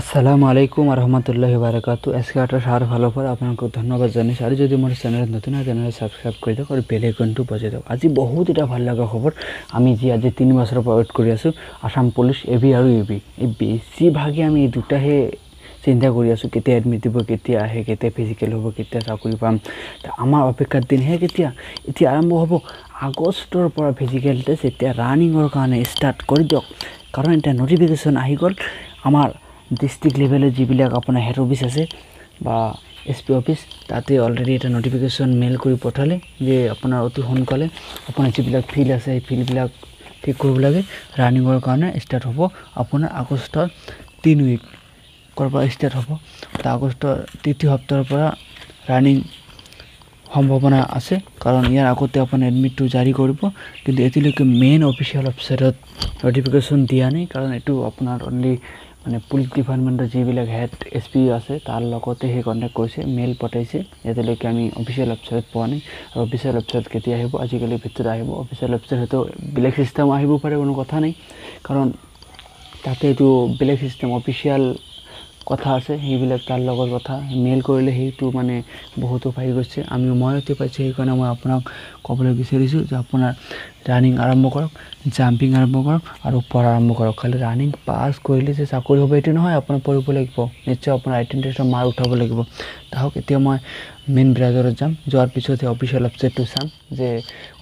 আসসালামু আলাইকুম রহমতুল্লাহ বারকাত এসকে আঠার সার ভালো পর আপনার ধন্যবাদ জানিস আর যদি মোটর চ্যানেল নতুন হয় চ্যানেল সাবস্ক্রাইব করে দিও আর বেলে কিন্তু বজে দিও আজি বহুত এটা ভাল লাগা খবর আমি যে আজি তিন বছর পর ওয়েট করে আসো আসাম পুলিশ এবি আর ইবি এই বেশিরভাগে আমি এই দুটাহে চিন্তা করে আসো কেতিয়া এডমিট দিব কেতিয়া আহে কেতিয়া ফিজিক্যাল হব কেতিয়া চাকরি পাম তা আমার অপেক্ষার দিন হে কেতিয়া এটি আরম্ভ হব আগস্টর পর ফিজিক্যালতে সেটা রানিংর কারণে স্টার্ট করে দিও কারণ এটা নোটিফিকেশন আহি গল আমার ডিষ্ট্ৰিক্ট লেভেলত যিবিলাক আপোনাৰ হেড অফিচ আছে বা এছ পি অফিচ তাতে অলৰেডি এটা ন'টিফিকেশ্যন মেইল কৰি পঠালে যে আপোনাৰ অতি সোনকালে আপোনাৰ যিবিলাক ফিল্ড আছে সেই ফিল্ডবিলাক ঠিক কৰিব লাগে ৰানিঙৰ কাৰণে ষ্টাৰ্ট হ'ব আপোনাৰ আগষ্টৰ তিনি উইক ক'ৰ পৰা ষ্টাৰ্ট হ'ব আগষ্টৰ তৃতীয় সপ্তাহৰ পৰা ৰানিং সম্ভাৱনা আছে কাৰণ ইয়াৰ আগতে আপুনি এডমিটটো জাৰি কৰিব কিন্তু এতিয়ালৈকে মেইন অফিচিয়েল ৱেবছাইটত ন'টিফিকেশ্যন দিয়া নাই কাৰণ এইটো আপোনাৰ অনলি মানে পুলিচ ডিপাৰ্টমেণ্টৰ যিবিলাক হেড এছ পি আছে তাৰ লগতে সেই কণ্টেক্ট কৰিছে মেইল পঠাইছে এতিয়ালৈকে আমি অফিচিয়েল ৱেবছাইট পোৱা নাই আৰু অফিচিয়েল ৱেবছাইট কেতিয়া আহিব আজিকালি ভিতৰত আহিব অফিচিয়েল ৱেবছাইট হয়তো বেলেগ চিষ্টেম আহিব পাৰে কোনো কথা নাই কাৰণ তাতে এইটো বেলেগ চিষ্টেম অফিচিয়েল কথা আছে সেইবিলাক তাৰ লগত কথা মেইল কৰিলে সেইটো মানে বহুতো পাই গৈছে আমি উমৈনতি পাইছোঁ সেইকাৰণে মই আপোনাক ক'বলৈ বিচাৰিছোঁ যে আপোনাৰ ৰানিং আৰম্ভ কৰক জাম্পিং আৰম্ভ কৰক আৰু ওপৰ আৰম্ভ কৰক খালি ৰানিং পাছ কৰিলে যে চাকৰি হ'ব এইটো নহয় আপোনাৰ পঢ়িব লাগিব নিশ্চয় আপোনাৰ এটেণ্ডেঞ্চৰ মাৰ উঠাব লাগিব তাহক এতিয়া মই মেইন ব্ৰাজাৰত যাম যোৱাৰ পিছতহে অফিচিয়েল ৱেবছাইটটো চাম যে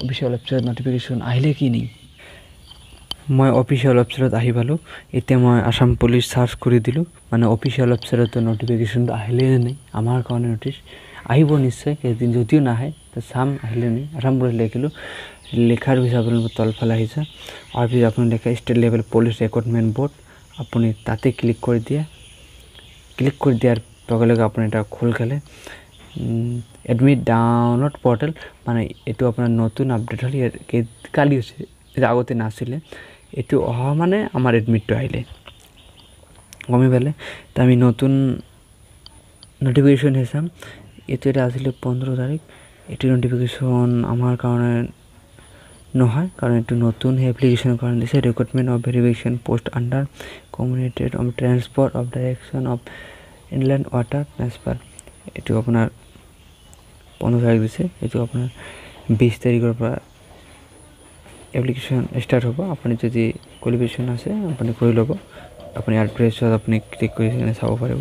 অফিচিয়েল ৱেবছাইট নটিফিকেশ্যন আহিলে কি নেকি মই অফিচিয়েল ৱেবছাইটত আহি পালোঁ এতিয়া মই আসাম পুলিচ চাৰ্চ কৰি দিলোঁ মানে অফিচিয়েল ৱেবছাইটতো ন'টিফিকেশ্যনটো আহিলেই নে নাই আমাৰ কাৰণে ন'টিচ আহিব নিশ্চয় কেইদিন যদিও নাহে চাম আহিলে নাই আসাম পুলিচ লিখিলোঁ লিখাৰ পিছত আপুনি মোৰ তলফালে আহিছে অহাৰ পিছত আপুনি লিখে state level police recruitment board আপুনি তাতে ক্লিক কৰি দিয়ে ক্লিক কৰি দিয়াৰ লগে লগে আপুনি এটা খোল খালে এডমিট ডাউনলোড পৰ্টেল মানে এইটো আপোনাৰ নতুন আপডেট হ'ল ইয়াত কালি হৈছে আগতে নাছিলে এইটো অহা মানে আমাৰ এডমিটটো আহিলে গমি পালে তো আমি নতুন নটিফিকেশ্যন হে চাম এইটো এটা আছিলে পোন্ধৰ তাৰিখ এইটো নটিফিকেশ্যন আমাৰ কাৰণে নহয় কাৰণ এইটো নতুন সেই এপ্লিকেশ্যনৰ কাৰণে দিছে recruitment of verification post under committed of transport of direction of inland water transfer এইটো আপোনাৰ পোন্ধৰ তাৰিখ দিছে এইটো আপোনাৰ বিছ তাৰিখৰ পৰা এপ্লিকেশ্যন ষ্টাৰ্ট হ'ব আপুনি যদি কোৱালিফিকেশ্যন আছে আপুনি কৰি ল'ব আপুনি এড্ৰেছত আপুনি ক্লিক কৰি কিনে চাব পাৰিব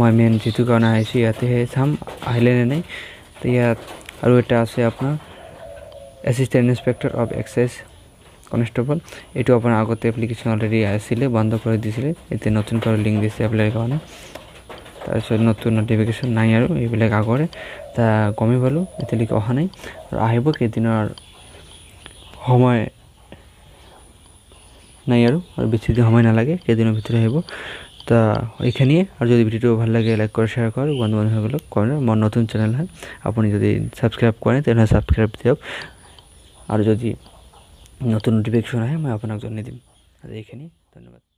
মই মেইন যিটো কাৰণে আহিছোঁ ইয়াতে সেই চাম আহিলে নে নাই ইয়াত আৰু এটা আছে আপোনাৰ assistant inspector of excise constable এইটো আপোনাৰ আগতে এপ্লিকেশ্যন অলৰেডি আছিলে বন্ধ কৰি দিছিলে এতিয়া নতুন কৰি লিংক দিছে এপ্লাইৰ কাৰণে তাৰপিছত নতুন নটিফিকেশ্যন নাই আৰু এইবিলাক আগৰে তা গমেই পালোঁ এতিয়ালৈকে অহা নাই আৰু আহিব কেইদিনৰ সময় নাই আৰু আৰু বেছিকৈ সময় নালাগে কেইদিনৰ ভিতৰত আহিব তো এইখিনিয়ে আৰু যদি ভিডিঅ'টো ভাল লাগে লাইক কৰ শ্বেয়াৰ কৰ বন্ধু বান্ধৱীসকলক কৰে মোৰ নতুন চেনেল হয় আপুনি যদি ছাবস্ক্ৰাইব কৰে তেনেহ'লে ছাবস্ক্ৰাইব দিয়ক আৰু যদি নতুন নটিফিকেশ্যন আহে মই আপোনাক জনাই দিম আৰু এইখিনি ধন্যবাদ